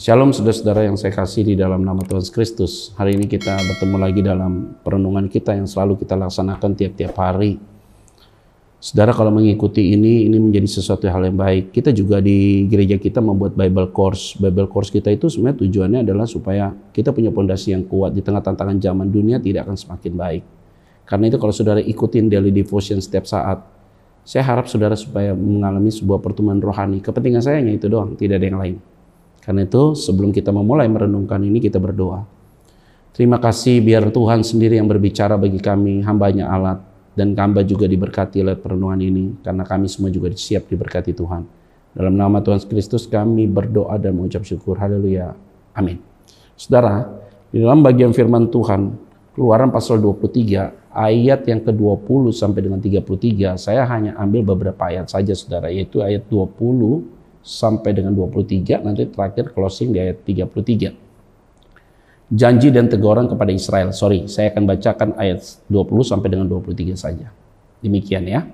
Shalom saudara-saudara yang saya kasih di dalam nama Tuhan Kristus. Hari ini kita bertemu lagi dalam perenungan kita yang selalu kita laksanakan tiap-tiap hari. Saudara kalau mengikuti ini, ini menjadi sesuatu hal yang baik. Kita juga di gereja kita membuat Bible Course. Bible Course kita itu sebenarnya tujuannya adalah supaya kita punya pondasi yang kuat di tengah tantangan zaman dunia tidak akan semakin baik. Karena itu kalau saudara ikutin daily devotion setiap saat, saya harap saudara supaya mengalami sebuah pertumbuhan rohani. Kepentingan saya hanya itu doang, tidak ada yang lain. Karena itu sebelum kita memulai merenungkan ini kita berdoa. Terima kasih biar Tuhan sendiri yang berbicara bagi kami hambanya alat dan hamba juga diberkati oleh perenungan ini karena kami semua juga siap diberkati Tuhan. Dalam nama Tuhan Kristus kami berdoa dan mengucap syukur. Haleluya. Amin. Saudara, di dalam bagian firman Tuhan, Keluaran pasal 23 ayat yang ke-20 sampai dengan 33, saya hanya ambil beberapa ayat saja Saudara, yaitu ayat 20 sampai dengan 23 nanti terakhir closing di ayat 33. Janji dan teguran kepada Israel. Sorry, saya akan bacakan ayat 20 sampai dengan 23 saja. Demikian ya.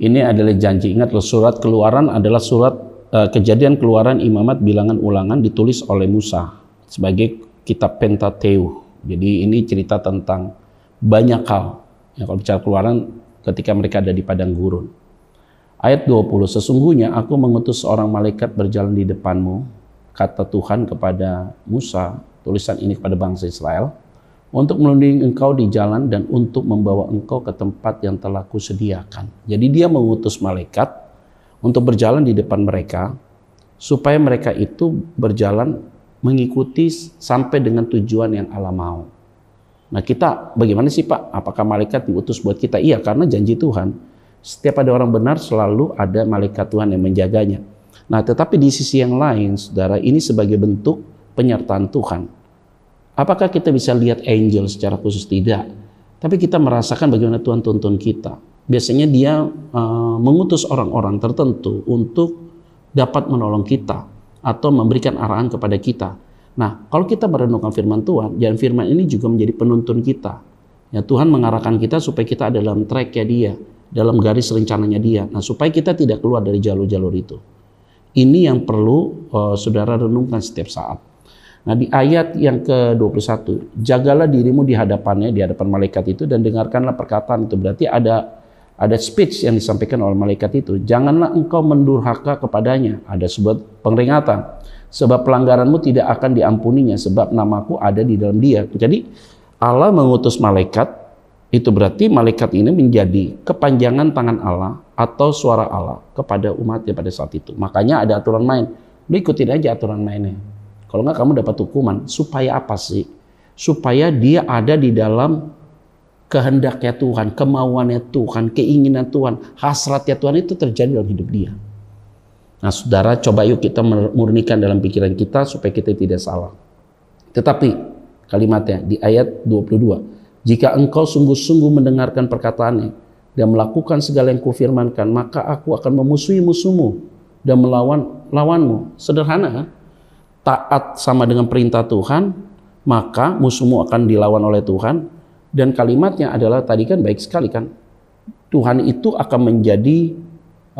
Ini adalah janji. Ingat loh surat keluaran adalah surat uh, kejadian keluaran imamat bilangan ulangan ditulis oleh Musa sebagai kitab Pentateu, Jadi ini cerita tentang banyak hal. Ya, kalau bicara keluaran ketika mereka ada di padang gurun. Ayat 20, sesungguhnya aku mengutus seorang malaikat berjalan di depanmu, kata Tuhan kepada Musa, tulisan ini kepada bangsa Israel, untuk melindungi engkau di jalan dan untuk membawa engkau ke tempat yang telah kusediakan. Jadi dia mengutus malaikat untuk berjalan di depan mereka, supaya mereka itu berjalan mengikuti sampai dengan tujuan yang Allah mau. Nah kita bagaimana sih Pak? Apakah malaikat diutus buat kita? Iya karena janji Tuhan setiap ada orang benar selalu ada malaikat Tuhan yang menjaganya. Nah, tetapi di sisi yang lain, saudara, ini sebagai bentuk penyertaan Tuhan. Apakah kita bisa lihat angel secara khusus? Tidak. Tapi kita merasakan bagaimana Tuhan tuntun kita. Biasanya dia uh, mengutus orang-orang tertentu untuk dapat menolong kita atau memberikan arahan kepada kita. Nah, kalau kita merenungkan firman Tuhan, dan firman ini juga menjadi penuntun kita. Ya, Tuhan mengarahkan kita supaya kita ada dalam track ya dia dalam garis rencananya dia. Nah, supaya kita tidak keluar dari jalur-jalur itu. Ini yang perlu uh, saudara renungkan setiap saat. Nah, di ayat yang ke-21, jagalah dirimu di hadapannya, di hadapan malaikat itu dan dengarkanlah perkataan itu. Berarti ada ada speech yang disampaikan oleh malaikat itu. Janganlah engkau mendurhaka kepadanya. Ada sebuah pengeringatan. Sebab pelanggaranmu tidak akan diampuninya sebab namaku ada di dalam dia. Jadi Allah mengutus malaikat itu berarti malaikat ini menjadi kepanjangan tangan Allah atau suara Allah kepada umatnya pada saat itu. Makanya ada aturan main. Lu ikutin aja aturan mainnya. Kalau enggak kamu dapat hukuman. Supaya apa sih? Supaya dia ada di dalam kehendaknya Tuhan, kemauannya Tuhan, keinginan Tuhan, hasratnya Tuhan itu terjadi dalam hidup dia. Nah saudara coba yuk kita murnikan dalam pikiran kita supaya kita tidak salah. Tetapi kalimatnya di ayat 22. Jika engkau sungguh-sungguh mendengarkan perkataannya dan melakukan segala yang kufirmankan, maka aku akan memusuhi musuhmu dan melawan lawanmu. Sederhana Taat sama dengan perintah Tuhan, maka musuhmu akan dilawan oleh Tuhan. Dan kalimatnya adalah tadi kan baik sekali kan? Tuhan itu akan menjadi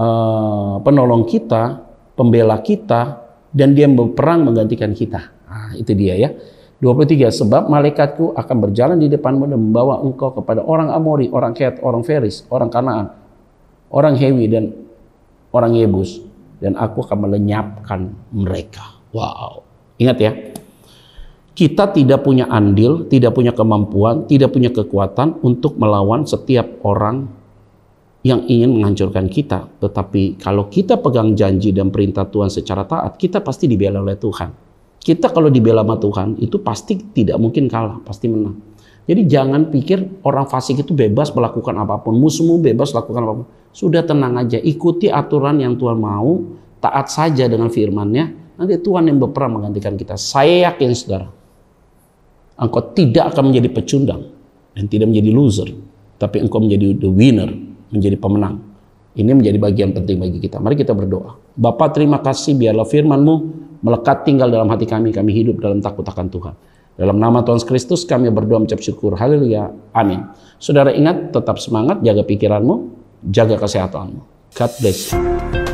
uh, penolong kita, pembela kita, dan dia berperang menggantikan kita. Nah, itu dia ya. 23 sebab malaikatku akan berjalan di depanmu dan membawa engkau kepada orang Amori, orang Ket, orang Feris, orang Kanaan, orang Hewi dan orang Yebus dan aku akan melenyapkan mereka. Wow. Ingat ya. Kita tidak punya andil, tidak punya kemampuan, tidak punya kekuatan untuk melawan setiap orang yang ingin menghancurkan kita. Tetapi kalau kita pegang janji dan perintah Tuhan secara taat, kita pasti dibela oleh Tuhan. Kita kalau dibela sama Tuhan itu pasti tidak mungkin kalah, pasti menang. Jadi jangan pikir orang fasik itu bebas melakukan apapun, musuhmu bebas lakukan apapun. Sudah tenang aja, ikuti aturan yang Tuhan mau, taat saja dengan firman-Nya, nanti Tuhan yang berperang menggantikan kita. Saya yakin saudara, engkau tidak akan menjadi pecundang dan tidak menjadi loser, tapi engkau menjadi the winner, menjadi pemenang. Ini menjadi bagian penting bagi kita. Mari kita berdoa. Bapa terima kasih biarlah firman-Mu melekat tinggal dalam hati kami, kami hidup dalam takut akan Tuhan. Dalam nama Tuhan Kristus kami berdoa mengucap syukur. Haleluya. Amin. Saudara ingat tetap semangat, jaga pikiranmu, jaga kesehatanmu. God bless you.